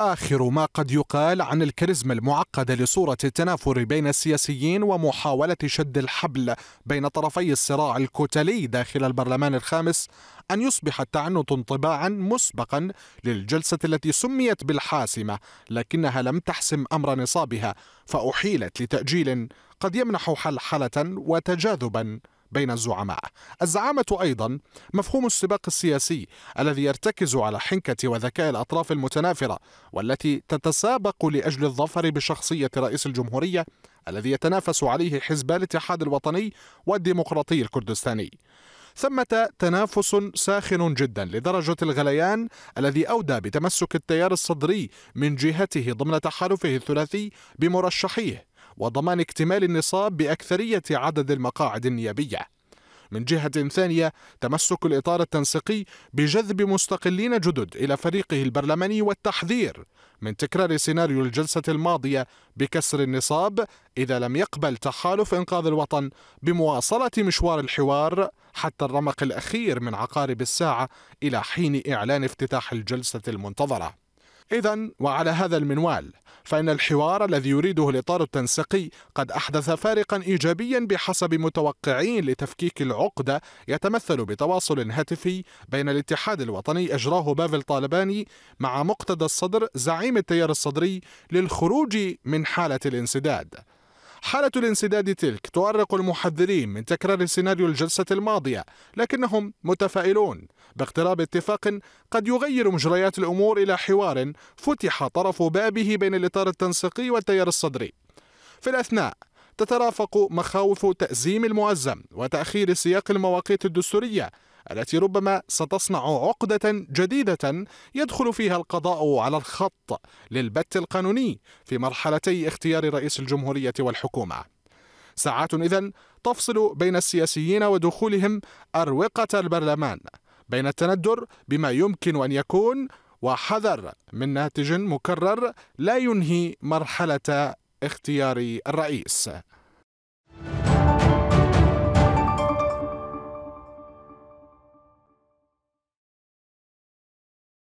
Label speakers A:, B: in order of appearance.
A: آخر ما قد يقال عن الكاريزما المعقدة لصورة التنافر بين السياسيين ومحاولة شد الحبل بين طرفي الصراع الكتلي داخل البرلمان الخامس أن يصبح التعنت انطباعا مسبقا للجلسة التي سميت بالحاسمة لكنها لم تحسم أمر نصابها فأحيلت لتأجيل قد يمنح حلحلة وتجاذبا بين الزعماء. الزعامة أيضا مفهوم السباق السياسي الذي يرتكز على حنكة وذكاء الأطراف المتنافرة والتي تتسابق لأجل الظفر بشخصية رئيس الجمهورية الذي يتنافس عليه حزب الاتحاد الوطني والديمقراطي الكردستاني. ثمة تنافس ساخن جدا لدرجة الغليان الذي أودى بتمسك التيار الصدري من جهته ضمن تحالفه الثلاثي بمرشحيه وضمان اكتمال النصاب بأكثرية عدد المقاعد النيابية من جهة ثانية تمسك الإطار التنسيقي بجذب مستقلين جدد إلى فريقه البرلماني والتحذير من تكرار سيناريو الجلسة الماضية بكسر النصاب إذا لم يقبل تحالف إنقاذ الوطن بمواصلة مشوار الحوار حتى الرمق الأخير من عقارب الساعة إلى حين إعلان افتتاح الجلسة المنتظرة إذا وعلى هذا المنوال فإن الحوار الذي يريده الإطار التنسيقي قد أحدث فارقا إيجابيا بحسب متوقعين لتفكيك العقدة يتمثل بتواصل هاتفي بين الاتحاد الوطني أجراه بافل طالباني مع مقتدى الصدر زعيم التيار الصدري للخروج من حالة الانسداد حالة الانسداد تلك تؤرق المحذرين من تكرار سيناريو الجلسة الماضية لكنهم متفائلون باقتراب اتفاق قد يغير مجريات الأمور إلى حوار فتح طرف بابه بين الإطار التنسيقي والتيار الصدري في الأثناء تترافق مخاوف تأزيم المؤزم وتأخير سياق المواقيت الدستورية التي ربما ستصنع عقدة جديدة يدخل فيها القضاء على الخط للبت القانوني في مرحلتي اختيار رئيس الجمهورية والحكومة. ساعات إذن تفصل بين السياسيين ودخولهم أروقة البرلمان بين التندر بما يمكن أن يكون وحذر من ناتج مكرر لا ينهي مرحلة اختيار الرئيس